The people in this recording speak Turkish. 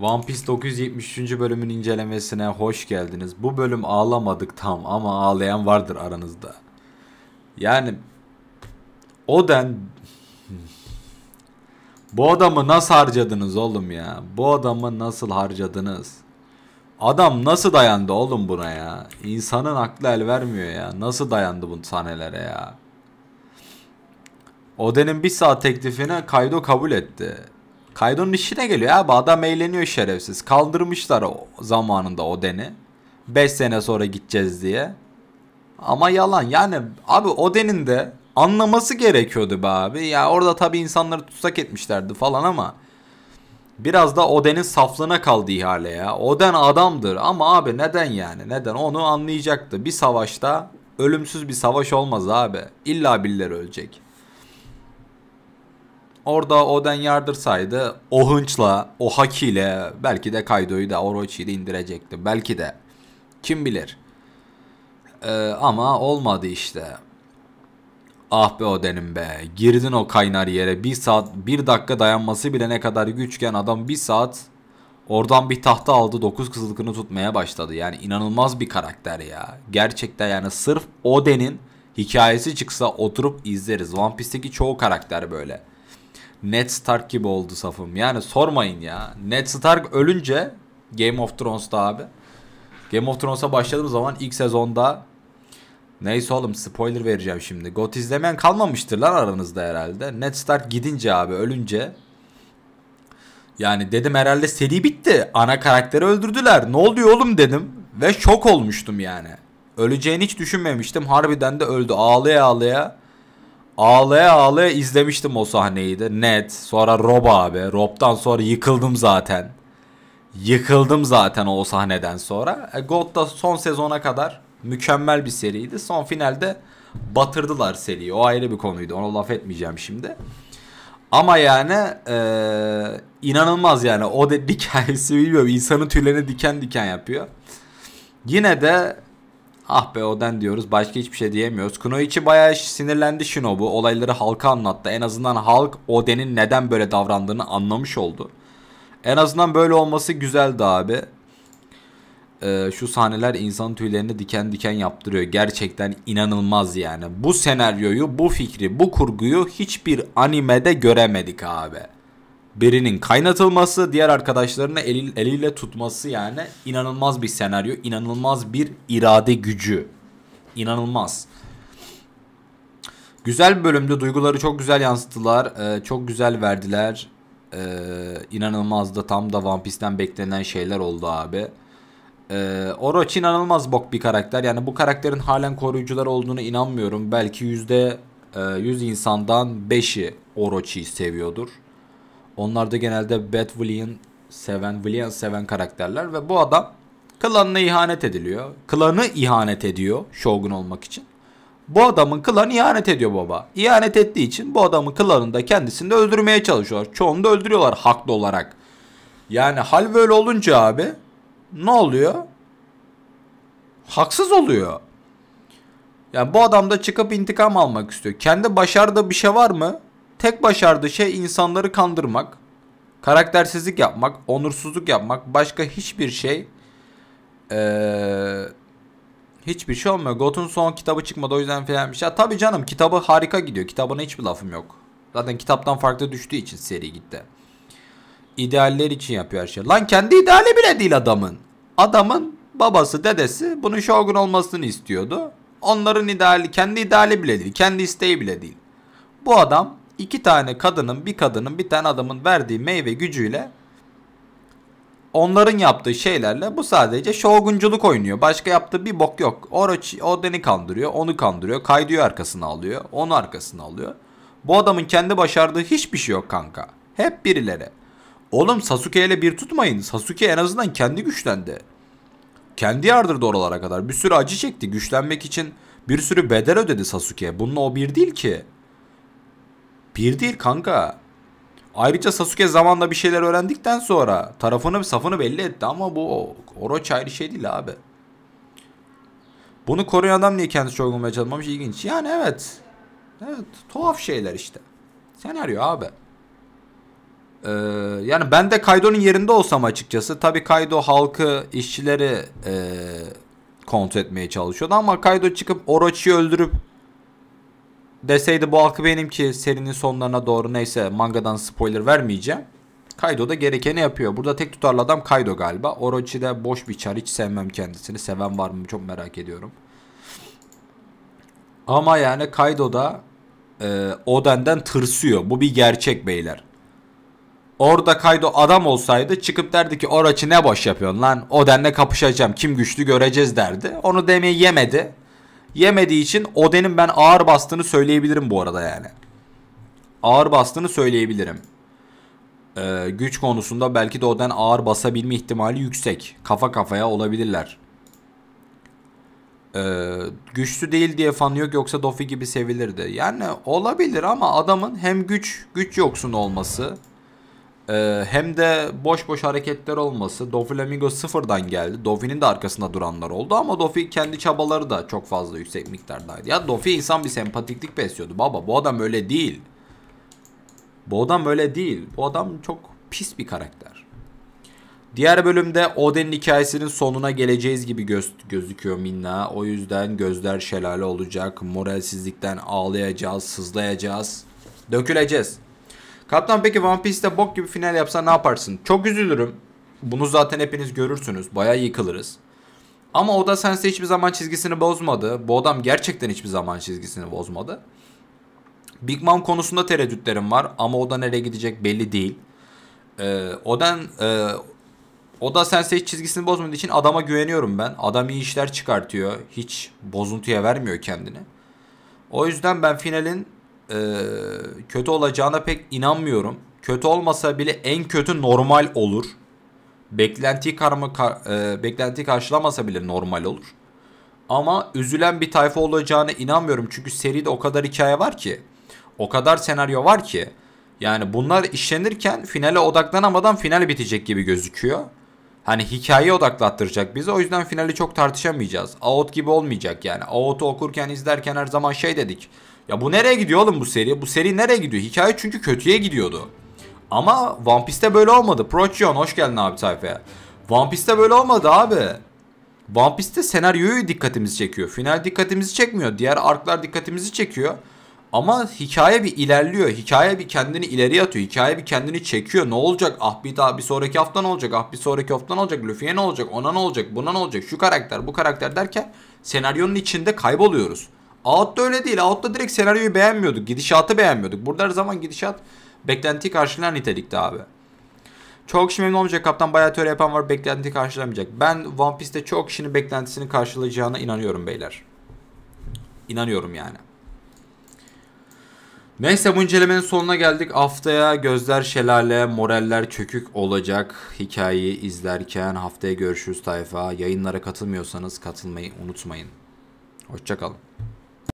One Piece 973. bölümün incelemesine hoş geldiniz. Bu bölüm ağlamadık tam ama ağlayan vardır aranızda. Yani Oden bu adamı nasıl harcadınız oğlum ya? Bu adamı nasıl harcadınız? Adam nasıl dayandı oğlum buna ya? İnsanın aklı el vermiyor ya. Nasıl dayandı bu sahnelere ya? Oden'in bir saat teklifine Kaido kabul etti. Kaido'nun işine geliyor abi adam eğleniyor şerefsiz. Kaldırmışlar o zamanında Oden'i. 5 sene sonra gideceğiz diye. Ama yalan yani abi Oden'in de anlaması gerekiyordu be abi. Ya orada tabi insanları tutsak etmişlerdi falan ama biraz da Oden'in saflığına kaldı ihale ya. Oden adamdır ama abi neden yani? Neden? Onu anlayacaktı. Bir savaşta ölümsüz bir savaş olmaz abi. İlla birileri ölecek. Orada Oden yardırsaydı o hınçla, o hakiyle belki de Kaido'yu da Orochi'yi de indirecekti. Belki de. Kim bilir. Ee, ama olmadı işte. Ah be Oden'im be. Girdin o kaynar yere. Bir saat, bir dakika dayanması bile ne kadar güçken adam bir saat oradan bir tahta aldı. Dokuz kızılkını tutmaya başladı. Yani inanılmaz bir karakter ya. Gerçekten yani sırf Oden'in hikayesi çıksa oturup izleriz. One Piece'teki çoğu karakter böyle. Ned Stark gibi oldu safım. Yani sormayın ya. Ned Stark ölünce Game of Thrones'ta abi. Game of Thrones'a başladığım zaman ilk sezonda Neyse oğlum spoiler vereceğim şimdi. GOT izlemeyen kalmamıştır lan aranızda herhalde. Ned Stark gidince abi ölünce yani dedim herhalde seri bitti. Ana karakteri öldürdüler. Ne oluyor oğlum dedim. Ve şok olmuştum yani. Öleceğini hiç düşünmemiştim. Harbiden de öldü. Ağlaya ağlaya ağlaya ağlaya izlemiştim o sahneyi de net. Sonra Rob abi. Rob'dan sonra yıkıldım zaten. Yıkıldım zaten o sahneden sonra. E, God da son sezona kadar mükemmel bir seriydi. Son finalde batırdılar seriyi. O ayrı bir konuydu. Onu laf etmeyeceğim şimdi. Ama yani e, inanılmaz yani. O da hikayesi bilmiyorum. İnsanın tüylerini diken diken yapıyor. Yine de Ah be Oden diyoruz. Başka hiçbir şey diyemiyoruz. Kunoichi bayağı sinirlendi Shinobu. Olayları halka anlattı. En azından halk Oden'in neden böyle davrandığını anlamış oldu. En azından böyle olması güzeldi abi. Ee, şu sahneler insan tüylerini diken diken yaptırıyor. Gerçekten inanılmaz yani. Bu senaryoyu, bu fikri, bu kurguyu hiçbir animede göremedik abi. Beri'nin kaynatılması, diğer arkadaşlarını eli, eliyle tutması yani inanılmaz bir senaryo, inanılmaz bir irade gücü. İnanılmaz. Güzel bir bölümde duyguları çok güzel yansıttılar, ee, çok güzel verdiler. Ee, inanılmaz da tam da One Piece'ten beklenen şeyler oldu abi. Ee, Orochi inanılmaz bok bir karakter. Yani bu karakterin halen koruyucular olduğunu inanmıyorum. Belki yüzde e, yüz insandan 5'i Orochi'yi seviyordur. Onlar da genelde Bad Villain seven, Villain seven karakterler ve bu adam klanına ihanet ediliyor. Klanı ihanet ediyor şogun olmak için. Bu adamın klanı ihanet ediyor baba. İhanet ettiği için bu adamın klanında kendisini de öldürmeye çalışıyorlar. Çoğunu da öldürüyorlar haklı olarak. Yani hal böyle olunca abi ne oluyor? Haksız oluyor. Yani bu adam da çıkıp intikam almak istiyor. Kendi başardığı bir şey var mı? Tek başardığı şey insanları kandırmak, karaktersizlik yapmak, onursuzluk yapmak, başka hiçbir şey ee, hiçbir şey olmuyor. Got'un son kitabı çıkmadı o yüzden falan bir şey. Tabii canım kitabı harika gidiyor. Kitabına hiçbir lafım yok. Zaten kitaptan farklı düştüğü için seri gitti. İdealler için yapıyor her şey. Lan kendi ideali bile değil adamın. Adamın babası, dedesi bunun şogun olmasını istiyordu. Onların ideali, kendi ideali bile değil. Kendi isteği bile değil. Bu adam iki tane kadının, bir kadının, bir tane adamın verdiği meyve gücüyle onların yaptığı şeylerle bu sadece şogunculuk oynuyor. Başka yaptığı bir bok yok. Orochi Oden'i kandırıyor, onu kandırıyor, kaydıyor arkasına alıyor, onu arkasına alıyor. Bu adamın kendi başardığı hiçbir şey yok kanka. Hep birileri. Oğlum Sasuke ile bir tutmayın. Sasuke en azından kendi güçlendi. Kendi yardırdı oralara kadar. Bir sürü acı çekti. Güçlenmek için bir sürü bedel ödedi Sasuke. Bununla o bir değil ki. Bir değil kanka. Ayrıca Sasuke zamanla bir şeyler öğrendikten sonra tarafını safını belli etti ama bu Orochi ayrı şey değil abi. Bunu koruyan adam niye kendisi sorgulamaya çalışmamış ilginç. Yani evet. Evet tuhaf şeyler işte. Senaryo abi. Ee, yani ben de Kaido'nun yerinde olsam açıkçası. Tabi Kaido halkı işçileri e, kontrol etmeye çalışıyordu ama Kaido çıkıp Orochi'yi öldürüp deseydi bu halkı benim ki serinin sonlarına doğru neyse mangadan spoiler vermeyeceğim. Kaido da gerekeni yapıyor. Burada tek tutarlı adam Kaido galiba. Orochi de boş bir çar. Hiç sevmem kendisini. Seven var mı çok merak ediyorum. Ama yani Kaido da e, Oden'den tırsıyor. Bu bir gerçek beyler. Orada Kaido adam olsaydı çıkıp derdi ki Orochi ne boş yapıyorsun lan. Oden'le kapışacağım. Kim güçlü göreceğiz derdi. Onu demeyi yemedi. Yemediği için Oden'in ben ağır bastığını söyleyebilirim bu arada yani. Ağır bastığını söyleyebilirim. Ee, güç konusunda belki de Oden ağır basabilme ihtimali yüksek. Kafa kafaya olabilirler. Ee, güçlü değil diye fan yok yoksa Dofi gibi sevilirdi. Yani olabilir ama adamın hem güç güç yoksun olması ee, hem de boş boş hareketler olması. Doflamingo sıfırdan geldi. Dofi'nin de arkasında duranlar oldu ama Dofi kendi çabaları da çok fazla yüksek miktardaydı. Ya Dofi insan bir sempatiklik besliyordu. Baba bu adam öyle değil. Bu adam öyle değil. Bu adam çok pis bir karakter. Diğer bölümde Oden'in hikayesinin sonuna geleceğiz gibi göz, gözüküyor Minna. O yüzden gözler şelale olacak. Moralsizlikten ağlayacağız, sızlayacağız, döküleceğiz. Kaptan peki One Piece'te bok gibi final yapsa ne yaparsın? Çok üzülürüm. Bunu zaten hepiniz görürsünüz. Baya yıkılırız. Ama Oda Sensei hiçbir zaman çizgisini bozmadı. Bu adam gerçekten hiçbir zaman çizgisini bozmadı. Big Mom konusunda tereddütlerim var ama Oda nereye gidecek belli değil. Ee, Oden, e, Oda Sensei hiç çizgisini bozmadığı için adama güveniyorum ben. Adam iyi işler çıkartıyor. Hiç bozuntuya vermiyor kendini. O yüzden ben finalin e, kötü olacağına pek inanmıyorum. Kötü olmasa bile en kötü normal olur. Beklenti karma ka, e, beklenti karşılamasa bile normal olur. Ama üzülen bir tayfa olacağına inanmıyorum. Çünkü seride o kadar hikaye var ki. O kadar senaryo var ki. Yani bunlar işlenirken finale odaklanamadan final bitecek gibi gözüküyor. Hani hikaye odaklattıracak bizi. O yüzden finali çok tartışamayacağız. Out gibi olmayacak yani. Out'u okurken izlerken her zaman şey dedik. Ya bu nereye gidiyor oğlum bu seri? Bu seri nereye gidiyor? Hikaye çünkü kötüye gidiyordu. Ama One Piece'te böyle olmadı. Prochion hoş geldin abi sayfaya. One Piece'te böyle olmadı abi. One Piece'te senaryoyu dikkatimizi çekiyor. Final dikkatimizi çekmiyor. Diğer arklar dikkatimizi çekiyor. Ama hikaye bir ilerliyor. Hikaye bir kendini ileri atıyor. Hikaye bir kendini çekiyor. Ne olacak? Ah bir daha bir sonraki hafta ne olacak? Ah bir sonraki hafta ne olacak? Luffy'ye ne olacak? Ona ne olacak? Buna ne olacak? Şu karakter bu karakter derken senaryonun içinde kayboluyoruz. Out'ta öyle değil. Out'ta direkt senaryoyu beğenmiyorduk. Gidişatı beğenmiyorduk. Burada her zaman gidişat beklentiyi karşılar nitelikte abi. Çok kişi memnun olmayacak kaptan. Bayağı teori yapan var. Beklentiyi karşılamayacak. Ben One Piece'te çok kişinin beklentisini karşılayacağına inanıyorum beyler. İnanıyorum yani. Neyse bu incelemenin sonuna geldik. Haftaya gözler şelale, moraller çökük olacak. Hikayeyi izlerken haftaya görüşürüz tayfa. Yayınlara katılmıyorsanız katılmayı unutmayın. Hoşçakalın.